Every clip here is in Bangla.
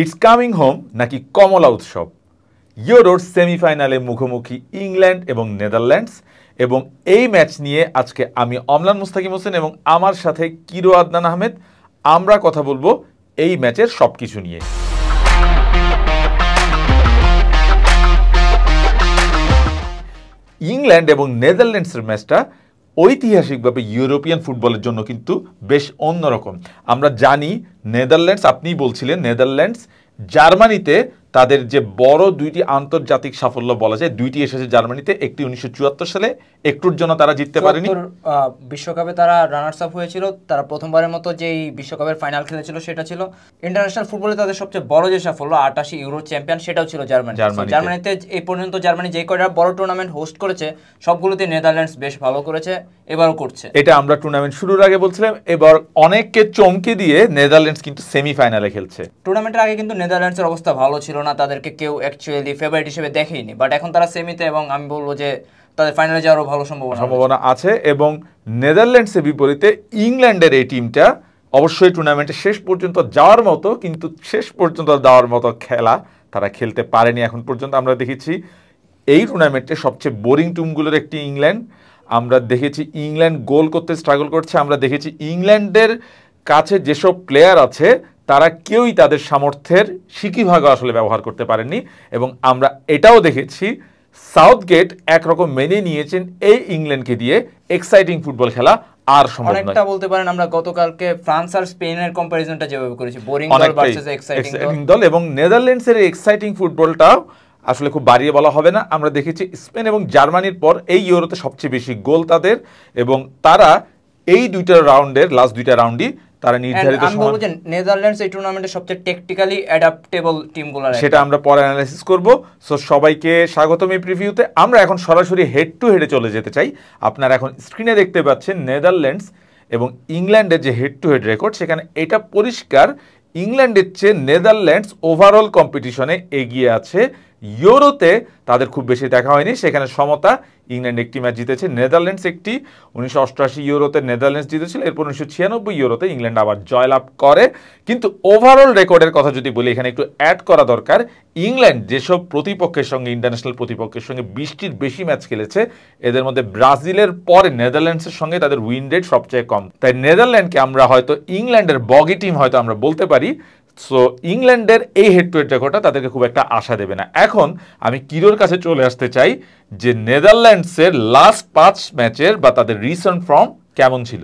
ইটস কামিং হোম নাকি কমলা উৎসব ইউরোর সেমিফাইনালে মুখোমুখি ইংল্যান্ড এবং নেদারল্যান্ডস এবং এই ম্যাচ নিয়ে আজকে আমি অমলান মুস্তাকিম হোসেন এবং আমার সাথে কিরো আদনান আহমেদ আমরা কথা বলবো এই ম্যাচের সব কিছু নিয়ে ইংল্যান্ড এবং নেদারল্যান্ডসের ম্যাচটা ঐতিহাসিকভাবে ইউরোপিয়ান ফুটবলের জন্য কিন্তু বেশ অন্যরকম আমরা জানি নেদারল্যান্ডস আপনিই বলছিলেন নেদারল্যান্ডস জার্মানিতে তাদের যে বড় দুইটি আন্তর্জাতিক সাফল্য বলা যায় দুইটি এসেছে জার্মানিতে একটি উনিশশো সালে একটুর জন্য তারা জিততে পারেনি বিশ্বকাপে তারা রানার্স আপ হয়েছিল তারা প্রথমবারের মতো যেই বিশ্বকাপের ফাইনাল খেলেছিল সেটা ছিল ইন্টারন্যাশনাল ফুটবলে তাদের সবচেয়ে বড় যে সাফল্য আটাশি ইউরো চ্যাম্পিয়ন সেটাও ছিল জার্মানি জার্মানিতে এই পর্যন্ত জার্মানি যে কয়টা বড় টুর্নামেন্ট হোস্ট করেছে সবগুলোতে নেদারল্যান্ডস বেশ ভালো করেছে এবারও করছে এটা আমরা টুর্নামেন্ট শুরুর আগে বলছিলাম এবার অনেককে চমকে দিয়ে নেদারল্যান্ডস কিন্তু সেমিফাইনালে খেলছে টুর্নামেন্টের আগে কিন্তু নেদারল্যান্ডসের অবস্থা ভালো ছিল বার্সেলোনা তাদেরকে কেউ অ্যাকচুয়ালি ফেভারিট হিসেবে দেখেইনি বাট এখন তারা সেমিতে এবং আমি বলবো যে তাদের ফাইনালে যাওয়ারও ভালো সম্ভাবনা সম্ভাবনা আছে এবং নেদারল্যান্ডসের বিপরীতে ইংল্যান্ডের এই টিমটা অবশ্যই টুর্নামেন্টে শেষ পর্যন্ত যাওয়ার মতো কিন্তু শেষ পর্যন্ত যাওয়ার মতো খেলা তারা খেলতে পারেনি এখন পর্যন্ত আমরা দেখেছি এই টুর্নামেন্টে সবচেয়ে বোরিং টিমগুলোর একটি ইংল্যান্ড আমরা দেখেছি ইংল্যান্ড গোল করতে স্ট্রাগল করছে আমরা দেখেছি ইংল্যান্ডের কাছে যেসব প্লেয়ার আছে তারা কেউই তাদের সামর্থ্যের সিকিভাগও আসলে ব্যবহার করতে পারেননি এবং আমরা এটাও দেখেছি সাউথগেট একরকম মেনে নিয়েছেন এই ইংল্যান্ডকে দিয়ে এক্সাইটিং ফুটবল খেলা আর অনেকটা বলতে পারেন আমরা গতকালকে ফ্রান্স আর স্পেনের কম্প্যারিজনটা যেভাবে করেছি বোরিং দল ভার্সেস এক্সাইটিং দল এবং নেদারল্যান্ডসের এক্সাইটিং ফুটবলটাও আসলে খুব বাড়িয়ে বলা হবে না আমরা দেখেছি স্পেন এবং জার্মানির পর এই ইউরোতে সবচেয়ে বেশি গোল তাদের এবং তারা এই দুইটা রাউন্ডের লাস্ট দুইটা রাউন্ডই তারা নির্ধারিত আমি বলবো যে নেদারল্যান্ডস এই টুর্নামেন্টের সবচেয়ে টেকটিক্যালি অ্যাডাপ্টেবল টিমগুলো সেটা আমরা পরে অ্যানালাইসিস করব সো সবাইকে স্বাগতম এই প্রিভিউতে আমরা এখন সরাসরি হেড টু হেডে চলে যেতে চাই আপনারা এখন স্ক্রিনে দেখতে পাচ্ছেন নেদারল্যান্ডস এবং ইংল্যান্ডের যে হেড টু হেড রেকর্ড সেখানে এটা পরিষ্কার ইংল্যান্ডের চেয়ে নেদারল্যান্ডস ওভারঅল কম্পিটিশনে এগিয়ে আছে ইউরোতে তাদের খুব বেশি দেখা হয়নি সেখানে সমতা ইংল্যান্ড একটি ম্যাচ জিতেছে নেদারল্যান্ডস একটি উনিশশো অষ্টআশি ইউরোতে নেদারল্যান্ডস জিতেছিল এরপর উনিশশো ছিয়ানব্বই ইউরোতে ইংল্যান্ড আবার জয়লাভ করে কিন্তু ওভারঅল রেকর্ডের কথা যদি বলি এখানে একটু অ্যাড করা দরকার ইংল্যান্ড যেসব প্রতিপক্ষের সঙ্গে ইন্টারন্যাশনাল প্রতিপক্ষের সঙ্গে বিশটির বেশি ম্যাচ খেলেছে এদের মধ্যে ব্রাজিলের পরে নেদারল্যান্ডসের সঙ্গে তাদের উইন রেট সবচেয়ে কম তাই নেদারল্যান্ডকে আমরা হয়তো ইংল্যান্ডের বগি টিম হয়তো আমরা বলতে পারি সো ইংল্যান্ডের এই হেড টু হেড রেকর্ডটা তাদেরকে খুব একটা আশা দেবে না এখন আমি কিরোর কাছে চলে আসতে চাই যে নেদারল্যান্ডসের লাস্ট পাঁচ ম্যাচের বা তাদের রিসেন্ট ফর্ম কেমন ছিল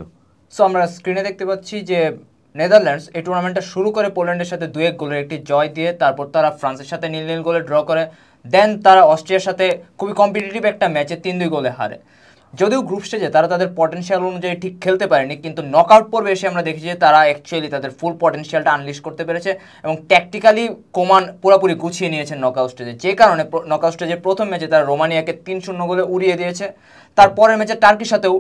সো আমরা স্ক্রিনে দেখতে পাচ্ছি যে নেদারল্যান্ডস এই টুর্নামেন্টটা শুরু করে পোল্যান্ডের সাথে দু এক গোলের একটি জয় দিয়ে তারপর তারা ফ্রান্সের সাথে নীল নীল গোলে ড্র করে দেন তারা অস্ট্রিয়ার সাথে খুবই কম্পিটিটিভ একটা ম্যাচে তিন দুই গোলে হারে যদিও গ্রুপ স্টেজে তারা তাদের পটেনশিয়াল অনুযায়ী ঠিক খেলতে পারেনি কিন্তু নক আউট পর্বে এসে আমরা দেখি যে তারা অ্যাকচুয়ালি তাদের ফুল পটেনশিয়ালটা আনলিশ করতে পেরেছে এবং ট্যাকটিক্যালি কোমান পুরোপুরি গুছিয়ে নিয়েছেন নক আউট স্টেজে যে কারণে নক আউট স্টেজের প্রথম ম্যাচে তারা রোমানিয়াকে তিন শূন্য গোলে উড়িয়ে দিয়েছে তারপরের ম্যাচে টার্কির সাথেও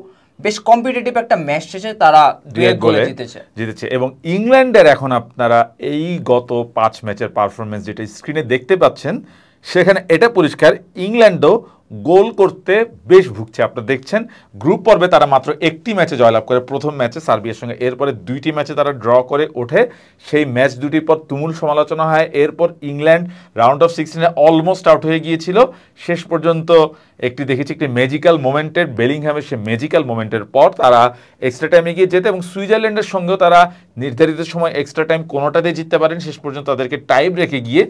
বেশ কম্পিটিটিভ একটা ম্যাচ শেষে তারা দুই এক গোলে জিতেছে জিতেছে এবং ইংল্যান্ডের এখন আপনারা এই গত পাঁচ ম্যাচের পারফরমেন্স যেটা স্ক্রিনে দেখতে পাচ্ছেন সেখানে এটা পরিষ্কার ইংল্যান্ডও গোল করতে বেশ ভুগছে আপনারা দেখছেন গ্রুপ পর্বে তারা মাত্র একটি ম্যাচে জয়লাভ করে প্রথম ম্যাচে সার্বিয়ার সঙ্গে এরপরে দুইটি ম্যাচে তারা ড্র করে ওঠে সেই ম্যাচ দুটির পর তুমুল সমালোচনা হয় এরপর ইংল্যান্ড রাউন্ড অফ সিক্সটিনে অলমোস্ট আউট হয়ে গিয়েছিল শেষ পর্যন্ত একটি দেখেছি একটি ম্যাজিক্যাল মোমেন্টের বেলিংহামের সে ম্যাজিক্যাল মোমেন্টের পর তারা এক্সট্রা টাইমে গিয়ে যেতে এবং সুইজারল্যান্ডের সঙ্গেও তারা নির্ধারিত সময় এক্সট্রা টাইম কোনোটাতে জিততে পারেন শেষ পর্যন্ত তাদেরকে টাইপ রেখে গিয়ে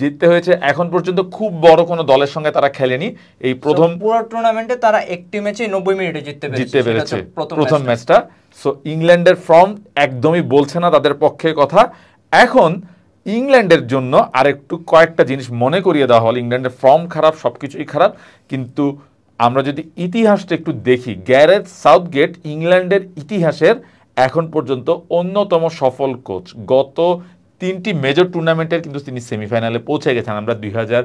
জিততে হয়েছে এখন পর্যন্ত খুব বড় কোনো দলের সঙ্গে তারা খেলেনি এই প্রথম পুরো টুর্নামেন্টে তারা একটি ম্যাচে নব্বই মিনিটে জিততে জিততে পেরেছে প্রথম ম্যাচটা সো ইংল্যান্ডের ফর্ম একদমই বলছে না তাদের পক্ষে কথা এখন ইংল্যান্ডের জন্য আরেকটু কয়েকটা জিনিস মনে করিয়ে দেওয়া হল ইংল্যান্ডের ফর্ম খারাপ সব কিছুই খারাপ কিন্তু আমরা যদি ইতিহাসটা একটু দেখি গ্যারেজ সাউথগেট ইংল্যান্ডের ইতিহাসের এখন পর্যন্ত অন্যতম সফল কোচ গত তিনটি মেজর টুর্নামেন্টের কিন্তু তিনি সেমিফাইনালে পৌঁছে গেছেন আমরা দুই হাজার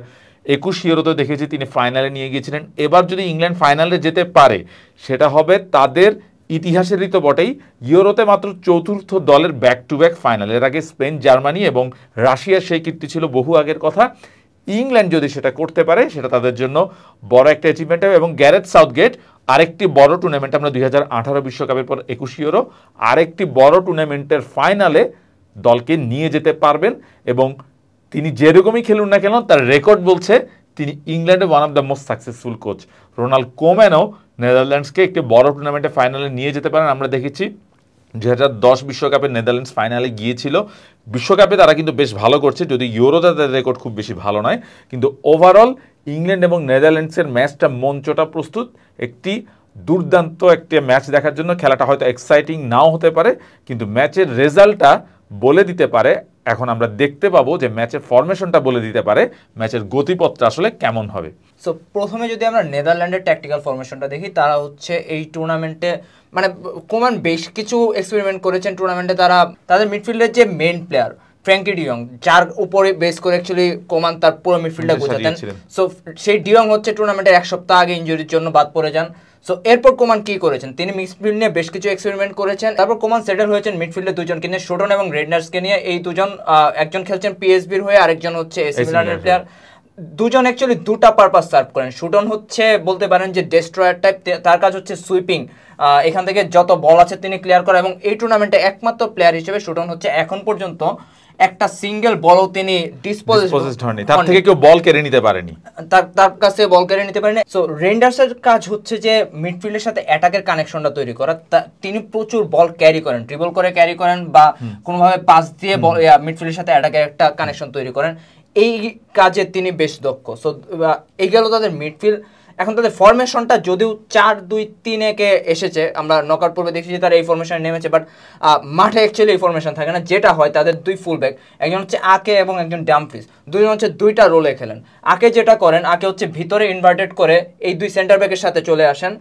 একুশ ইউরোতে দেখেছি তিনি ফাইনালে নিয়ে গিয়েছিলেন এবার যদি ইংল্যান্ড ফাইনালে যেতে পারে সেটা হবে তাদের ইতিহাসেরই তো বটেই ইউরোতে মাত্র চতুর্থ দলের ব্যাক টু ব্যাক ফাইনাল এর আগে স্পেন জার্মানি এবং রাশিয়ার সেই কীর্তি ছিল বহু আগের কথা ইংল্যান্ড যদি সেটা করতে পারে সেটা তাদের জন্য বড় একটা অ্যাচিভমেন্ট হবে এবং গ্যারেথ সাউথগেট আরেকটি বড় টুর্নামেন্ট আমরা দুই বিশ্বকাপের পর একুশ ইউরো আরেকটি বড় টুর্নামেন্টের ফাইনালে দলকে নিয়ে যেতে পারবেন এবং তিনি যেরকমই খেলুন না কেন তার রেকর্ড বলছে তিনি ইংল্যান্ডে one of the most successful coach Ronald কোম্যানও নেদারল্যান্ডসকে একটি বড় টুর্নামেন্টে ফাইনালে নিয়ে যেতে পারেন আমরা দেখেছি দু বিশ্বকাপে নেদারল্যান্ডস ফাইনালে গিয়েছিল বিশ্বকাপে তারা কিন্তু বেশ ভালো করছে যদি ইউরোতে তাদের রেকর্ড খুব বেশি ভালো নয় কিন্তু ওভারঅল ইংল্যান্ড এবং নেদারল্যান্ডসের ম্যাচটা মঞ্চটা প্রস্তুত একটি দুর্দান্ত একটি ম্যাচ দেখার জন্য খেলাটা হয়তো এক্সাইটিং নাও হতে পারে কিন্তু ম্যাচের রেজাল্টটা বলে দিতে পারে এখন আমরা দেখতে পাবো যে ম্যাচের ফরমেশনটা বলে দিতে পারে ম্যাচের গতিপথটা আসলে কেমন হবে সো প্রথমে যদি আমরা নেদারল্যান্ডের ট্যাকটিক্যাল ফরমেশনটা দেখি তারা হচ্ছে এই টুর্নামেন্টে মানে কোমান বেশ কিছু এক্সপেরিমেন্ট করেছেন টুর্নামেন্টে তারা তাদের মিডফিল্ডের যে মেন প্লেয়ার ফ্র্যাঙ্কি ডিয়ং যার উপরে বেস করে অ্যাকচুয়ালি কোমান তার পুরো মিডফিল্ডে গোছাতেন সো সেই ডিয়ং হচ্ছে টুর্নামেন্টের এক সপ্তাহ আগে ইঞ্জুরির জন্য বাদ পড়ে যান সো এরপর কোমান কি করেছেন তিনি মিডফিল্ড নিয়ে বেশ কিছু এক্সপেরিমেন্ট করেছেন তারপর কোমান সেটেল হয়েছেন মিডফিল্ডে দুজন কিন্তু শোটন এবং রেডনার্সকে নিয়ে এই দুজন একজন খেলছেন পিএসবির হয়ে আরেকজন হচ্ছে এসি প্লেয়ার দুজন অ্যাকচুয়ালি দুটা পারপাস সার্ভ করেন শুটন হচ্ছে বলতে পারেন যে ডেস্ট্রয়ার টাইপ তার কাজ হচ্ছে সুইপিং এখান থেকে যত বল আছে তিনি ক্লিয়ার করা এবং এই টুর্নামেন্টে একমাত্র প্লেয়ার হিসেবে শুটন হচ্ছে এখন পর্যন্ত একটা সিঙ্গেল বলও তিনি ডিসপোজড তার থেকে কেউ বল কেড়ে নিতে পারেনি তার তার কাছে বল কেড়ে নিতে পারেনি সো রেন্ডার্সের কাজ হচ্ছে যে মিডফিল্ডের সাথে অ্যাটাকের কানেকশনটা তৈরি করা তিনি প্রচুর বল ক্যারি করেন ট্রিবল করে ক্যারি করেন বা কোনোভাবে পাস দিয়ে মিডফিল্ডের সাথে অ্যাটাকের একটা কানেকশন তৈরি করেন এই কাজে তিনি বেশ দক্ষ সো এই গেল তাদের মিডফিল্ড এখন তাদের ফরমেশনটা যদিও চার দুই তিনে কে এসেছে আমরা নকার পূর্বে দেখেছি তারা এই ফরমেশনে নেমেছে বাট মাঠে অ্যাকচুয়ালি এই ফরমেশন থাকে না যেটা হয় তাদের দুই ফুলব্যাক একজন হচ্ছে আকে এবং একজন ড্যাম্পিস দুজন হচ্ছে দুইটা রোলে খেলেন আকে যেটা করেন আকে হচ্ছে ভিতরে ইনভার্টেড করে এই দুই সেন্টার ব্যাকের সাথে চলে আসেন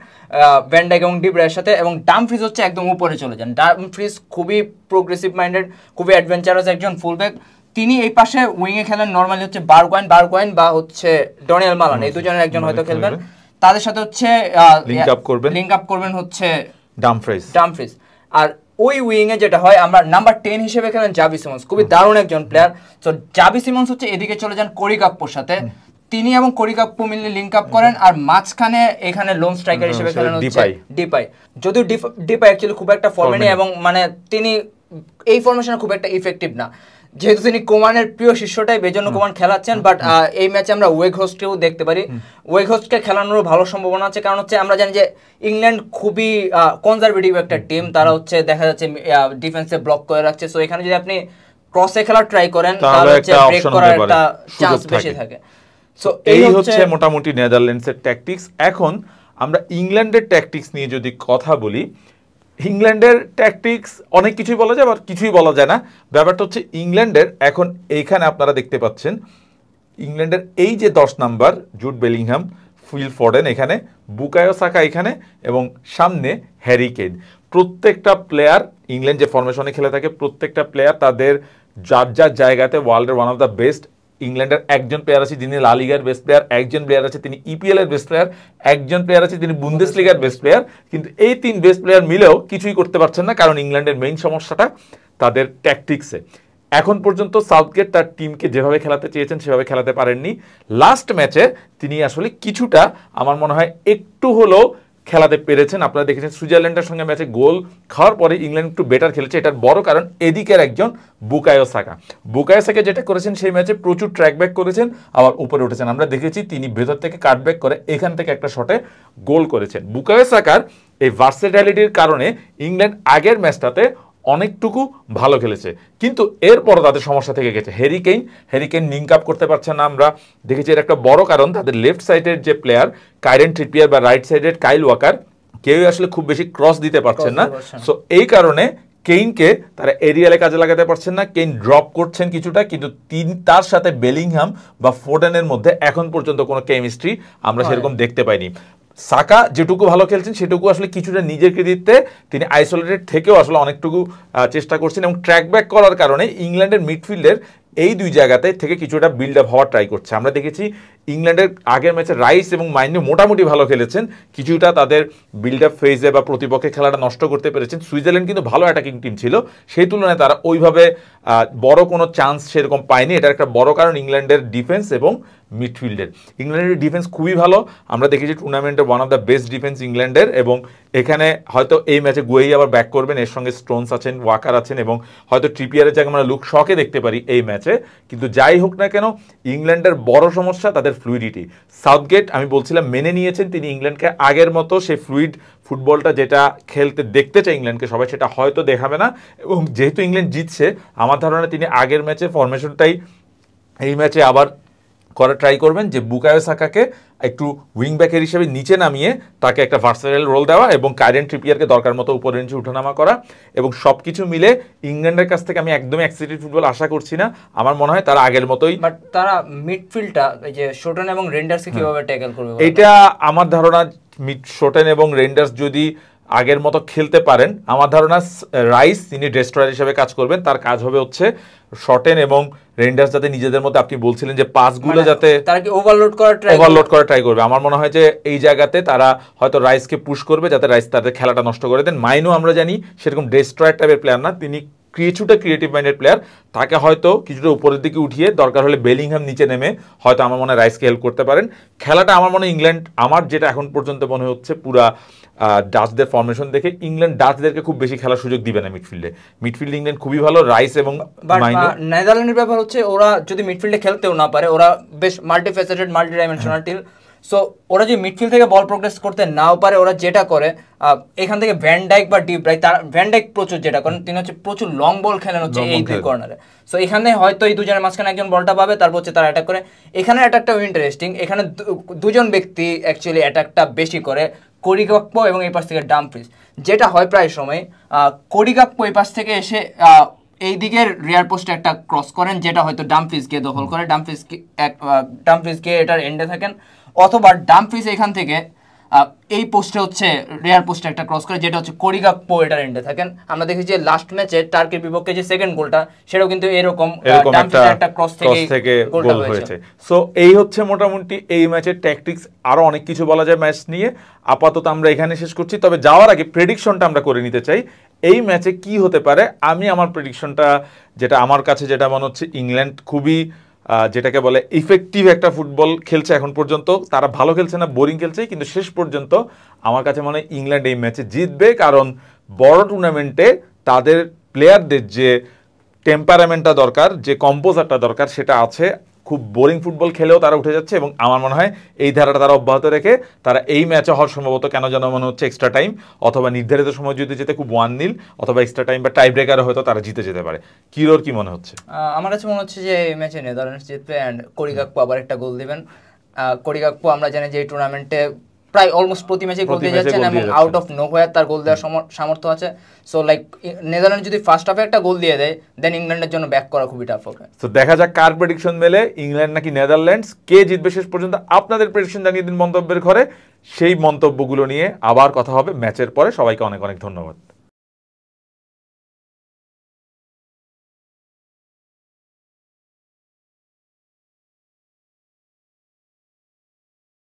ব্যান্ডাগ এবং ডিব্রায়ের সাথে এবং ডাম্পিস হচ্ছে একদম উপরে চলে যান ডাম্পিস খুবই প্রোগ্রেসিভ মাইন্ডেড খুবই অ্যাডভেঞ্চারাস একজন ফুলব্যাক তিনি এই পাশে উইংয়ে খেলেন নর্মালি হচ্ছে বারগোয়েন বারগোয়েন বা হচ্ছে ডোনিয়াল মালান এই দুজনের একজন হয়তো খেলবেন তাদের সাথে হচ্ছে লিংক আপ করবেন লিংক আপ করবেন হচ্ছে ডামফ্রিজ ডামফ্রিজ আর ওই উইংয়ে যেটা হয় আমরা নাম্বার টেন হিসেবে খেলেন জাবি সিমন্স খুবই দারুণ একজন প্লেয়ার তো জাবি সিমন্স হচ্ছে এদিকে চলে যান করিকাপ্পোর সাথে তিনি এবং করিকাপ্পু মিলে লিঙ্ক আপ করেন আর মাঝখানে এখানে লোন স্ট্রাইকার হিসেবে খেলেন হচ্ছে ডিপাই যদিও ডিপাই অ্যাকচুয়ালি খুব একটা ফর্মে নেই এবং মানে তিনি এই ফরমেশনে খুব একটা ইফেক্টিভ না যেহেতু তিনি কোমানের প্রিয় শিষ্যটাই বেজন্য কোমান খেলাচ্ছেন বাট এই ম্যাচে আমরা ওয়েগ হোস্টকেও দেখতে পারি ওয়েগ হোস্টকে খেলানোর ভালো সম্ভাবনা আছে কারণ হচ্ছে আমরা জানি যে ইংল্যান্ড খুবই কনজারভেটিভ একটা টিম তারা হচ্ছে দেখা যাচ্ছে ডিফেন্সে ব্লক করে রাখছে সো এখানে যদি আপনি ক্রসে খেলা ট্রাই করেন তাহলে হচ্ছে ব্রেক করার একটা চান্স বেশি থাকে সো এই হচ্ছে মোটামুটি নেদারল্যান্ডসের ট্যাকটিক্স এখন আমরা ইংল্যান্ডের ট্যাকটিক্স নিয়ে যদি কথা বলি ইংল্যান্ডের ট্যাকটিক্স অনেক কিছুই বলা যায় আবার কিছুই বলা যায় না ব্যাপারটা হচ্ছে ইংল্যান্ডের এখন এইখানে আপনারা দেখতে পাচ্ছেন ইংল্যান্ডের এই যে দশ number Jude Bellingham Phil Foden এখানে বুকায়ো সাকা এখানে এবং সামনে হ্যারিকেন প্রত্যেকটা প্লেয়ার ইংল্যান্ড যে ফরমেশনে খেলে থাকে প্রত্যেকটা প্লেয়ার তাদের যার যার জায়গাতে ওয়ার্ল্ডের ওয়ান অফ দ্য বেস্ট ইংল্যান্ডের একজন প্লেয়ার আছে যিনি লালিগার বেস্ট প্লেয়ার একজন প্লেয়ার আছে তিনি ইপিএল e এর বেস্ট প্লেয়ার একজন প্লেয়ার আছে তিনি বুন্দেশ লিগার বেস্ট প্লেয়ার কিন্তু এই তিন বেস্ট প্লেয়ার মিলেও কিছুই করতে পারছেন না কারণ ইংল্যান্ডের মেইন সমস্যাটা তাদের ট্যাকটিক্সে এখন পর্যন্ত সাউথগেট তার টিমকে যেভাবে খেলাতে চেয়েছেন সেভাবে খেলাতে পারেননি লাস্ট ম্যাচে তিনি আসলে কিছুটা আমার মনে হয় একটু হলেও খেলাতে পেরেছেন আপনারা দেখেছেন সুইজারল্যান্ডের সঙ্গে ম্যাচে গোল খাওয়ার পরে ইংল্যান্ড একটু বেটার খেলেছে এটার বড় কারণ এদিকের একজন বুকায়ো সাকা বুকায়ো সাকা যেটা করেছেন সেই ম্যাচে প্রচুর ট্র্যাকব্যাক করেছেন আবার উপরে উঠেছেন আমরা দেখেছি তিনি ভেতর থেকে কাটব্যাক করে এখান থেকে একটা শটে গোল করেছেন বুকায়ো সাকার এই ভার্সেটালিটির কারণে ইংল্যান্ড আগের ম্যাচটাতে অনেকটুকু ভালো খেলেছে কিন্তু এরপর তাদের সমস্যা থেকে গেছে হেরিকেইন হেরিকেইন লিঙ্ক আপ করতে পারছে না আমরা দেখেছি এর একটা বড় কারণ তাদের লেফট সাইডের যে প্লেয়ার কাইরেন ট্রিপিয়ার বা রাইট সাইডের কাইল ওয়াকার কেউই আসলে খুব বেশি ক্রস দিতে পারছেন না সো এই কারণে কেইনকে তারা এরিয়ালে কাজে লাগাতে পারছেন না কেইন ড্রপ করছেন কিছুটা কিন্তু তিন তার সাথে বেলিংহাম বা ফোর্ডেনের মধ্যে এখন পর্যন্ত কোনো কেমিস্ট্রি আমরা সেরকম দেখতে পাইনি সাকা যেটুকু ভালো খেলছেন সেটুকু আসলে কিছুটা নিজের কৃতিত্বে তিনি আইসোলেটেড থেকেও আসলে অনেকটুকু চেষ্টা করছেন এবং ট্র্যাক ব্যাক করার কারণে ইংল্যান্ডের মিডফিল্ডের এই দুই জায়গাতে থেকে কিছুটা বিল্ড আপ হওয়ার ট্রাই করছে আমরা দেখেছি ইংল্যান্ডের আগের ম্যাচে রাইস এবং মাইন্ডে মোটামুটি ভালো খেলেছেন কিছুটা তাদের বিল্ড আপ ফেজে বা প্রতিপক্ষে খেলাটা নষ্ট করতে পেরেছেন সুইজারল্যান্ড কিন্তু ভালো অ্যাটাকিং টিম ছিল সেই তুলনায় তারা ওইভাবে বড় কোনো চান্স সেরকম পায়নি এটা একটা বড় কারণ ইংল্যান্ডের ডিফেন্স এবং মিডফিল্ডের ইংল্যান্ডের ডিফেন্স খুবই ভালো আমরা দেখেছি টুর্নামেন্টে one of the best defence ইংল্যান্ডের এবং এখানে হয়তো এই ম্যাচে গুয়েই আবার ব্যাক করবেন এর সঙ্গে স্টোনস আছেন ওয়াকার আছেন এবং হয়তো ট্রিপিয়ারের জায়গায় আমরা লুক শখে দেখতে পারি এই ম্যাচে কিন্তু যাই হোক না কেন ইংল্যান্ডের বড় সমস্যা তাদের ফ্লুইডিটি সাউথগেট আমি বলছিলাম মেনে নিয়েছেন তিনি ইংল্যান্ডকে আগের মতো সেই ফ্লুইড ফুটবলটা যেটা খেলতে দেখতে চায় ইংল্যান্ডকে সবাই সেটা হয়তো দেখাবে না এবং যেহেতু ইংল্যান্ড জিতছে আমার ধারণা তিনি আগের ম্যাচে ফরমেশনটাই এই ম্যাচে আবার করা ট্রাই করবেন যে বুকায়ো সাকাকে একটু উইং ব্যাকের হিসেবে নিচে নামিয়ে তাকে একটা ভার্সারেল রোল দেওয়া এবং কারেন্ট ট্রিপিয়ারকে দরকার মতো উপরে নিচে উঠানামা করা এবং সব কিছু মিলে ইংল্যান্ডের কাছ থেকে আমি একদমই এক্সাইটেড ফুটবল আশা করছি না আমার মনে হয় তারা আগের মতোই বাট তারা মিডফিল্ডটা এই যে শোটন এবং রেন্ডার্সকে কিভাবে ট্যাকল করবে এটা আমার ধারণা মিড শোটেন এবং রেন্ডার্স যদি আগের মতো খেলতে পারেন আমার ধারণা রাইস তিনি ডেস্ট্রয়ার হিসেবে কাজ করবেন তার কাজ হবে হচ্ছে শর্টেন এবং রেন্ডার্স যাতে নিজেদের মধ্যে আপনি বলছিলেন যে পাসগুলো মানে যাতে ওভারলোড করা ট্রাই ওভারলোড করা ট্রাই করবে আমার মনে হয় যে এই জায়গাতে তারা হয়তো রাইসকে পুশ করবে যাতে রাইস তাদের খেলাটা নষ্ট করে দেন মাইনও আমরা জানি সেরকম ডেস্ট্রয়ার টাইপের প্লেয়ার না তিনি কিছুটা ক্রিয়েটিভ মাইন্ডেড প্লেয়ার তাকে হয়তো কিছুটা উপরের দিকে উঠিয়ে দরকার হলে বেলিংহাম নিচে নেমে হয়তো আমার মনে হয় রাইসকে হেল্প করতে পারেন খেলাটা আমার মনে ইংল্যান্ড আমার যেটা এখন পর্যন্ত মনে হচ্ছে পুরা ডাচদের ফরমেশন দেখে ইংল্যান্ড ডাচদেরকে খুব বেশি খেলার সুযোগ দিবে না মিডফিল্ডে মিডফিল্ড ইংল্যান্ড খুবই ভালো রাইস এবং নেদারল্যান্ডের ব্যাপার হচ্ছে ওরা যদি মিডফিল্ডে খেলতেও না পারে ওরা বেশ multi faceted multi dimensional team so ওরা যদি মিডফিল্ড থেকে বল প্রোগ্রেস করতে নাও পারে ওরা যেটা করে এখান থেকে ভ্যানডাইক বা ডিপ রাইট তার ভ্যানডাইক প্রচুর যেটা করেন তিনি হচ্ছে প্রচুর লং বল খেলেন হচ্ছে এই দুই কর্নারে সো এখানে হয়তো এই দুজনের মাঝখানে একজন বলটা পাবে তারপর হচ্ছে তারা অ্যাটাক করে এখানে অ্যাটাকটাও ইন্টারেস্টিং এখানে দুজন ব্যক্তি অ্যাকচুয়ালি অ্যাটাকটা বেশি করে করিগাপ্প এবং এই পাশ থেকে ডাম্পিস যেটা হয় প্রায় সময় করিগাপ্প এই পাশ থেকে এসে এই দিকের রিয়ার পোস্টে একটা ক্রস করেন যেটা হয়তো ডাম্পিসকে দখল করে ডাম্পিসকে ডাম্পিসকে এটার এন্ডে থাকেন অথবা ডাম ফিস এখান থেকে এই পোস্টে হচ্ছে রেয়ার পোস্টে একটা ক্রস করে যেটা হচ্ছে করিগা পোয়েটার এন্ডে থাকেন আমরা দেখি যে লাস্ট ম্যাচে টার্কির বিপক্ষে যে সেকেন্ড গোলটা সেটাও কিন্তু এরকম একটা ক্রস থেকে গোল হয়েছে সো এই হচ্ছে মোটামুটি এই ম্যাচের ট্যাকটিক্স আরো অনেক কিছু বলা যায় ম্যাচ নিয়ে আপাতত আমরা এখানে শেষ করছি তবে যাওয়ার আগে প্রেডিকশনটা আমরা করে নিতে চাই এই ম্যাচে কি হতে পারে আমি আমার প্রেডিকশনটা যেটা আমার কাছে যেটা মনে হচ্ছে ইংল্যান্ড খুবই যেটাকে বলে ইফেক্টিভ একটা ফুটবল খেলছে এখন পর্যন্ত তারা ভালো খেলছে না বোরিং খেলছে কিন্তু শেষ পর্যন্ত আমার কাছে মনে হয় ইংল্যান্ড এই ম্যাচে জিতবে কারণ বড় টুর্নামেন্টে তাদের প্লেয়ারদের যে টেম্পারামেন্টটা দরকার যে কম্পোজারটা দরকার সেটা আছে খুব বোরিং ফুটবল খেলেও তারা উঠে যাচ্ছে এবং আমার মনে হয় এই ধারাটা তারা অব্যাহত রেখে তারা এই ম্যাচে হওয়ার সম্ভবত কেন যেন মনে হচ্ছে এক্সট্রা টাইম অথবা নির্ধারিত সময় যদি যেতে খুব ওয়ান নীল অথবা এক্সট্রা টাইম বা টাই ব্রেকারও হয়তো তারা জিতে যেতে পারে কিরোর কি মনে হচ্ছে আমার কাছে মনে হচ্ছে যে এই ম্যাচে নেদারল্যান্ডস জিতবে অ্যান্ড করিকাক্কু আবার একটা গোল দেবেন করিকাক্কু আমরা জানি যে এই টুর্নামেন্টে প্রায় অলমোস্ট প্রতি ম্যাচে গোল দিয়ে যাচ্ছেন এবং আউট অফ হয়ে তার গোল দেওয়ার সামর্থ্য আছে সো লাইক নেদারল্যান্ড যদি ফার্স্ট হাফে একটা গোল দিয়ে দেয় দেন ইংল্যান্ডের জন্য ব্যাক করা খুবই টাফ হবে তো দেখা যাক কার প্রেডিকশন মেলে ইংল্যান্ড নাকি নেদারল্যান্ডস কে জিতবে শেষ পর্যন্ত আপনাদের প্রেডিকশন জানিয়ে দিন মন্তব্যের ঘরে সেই মন্তব্যগুলো নিয়ে আবার কথা হবে ম্যাচের পরে সবাইকে অনেক অনেক ধন্যবাদ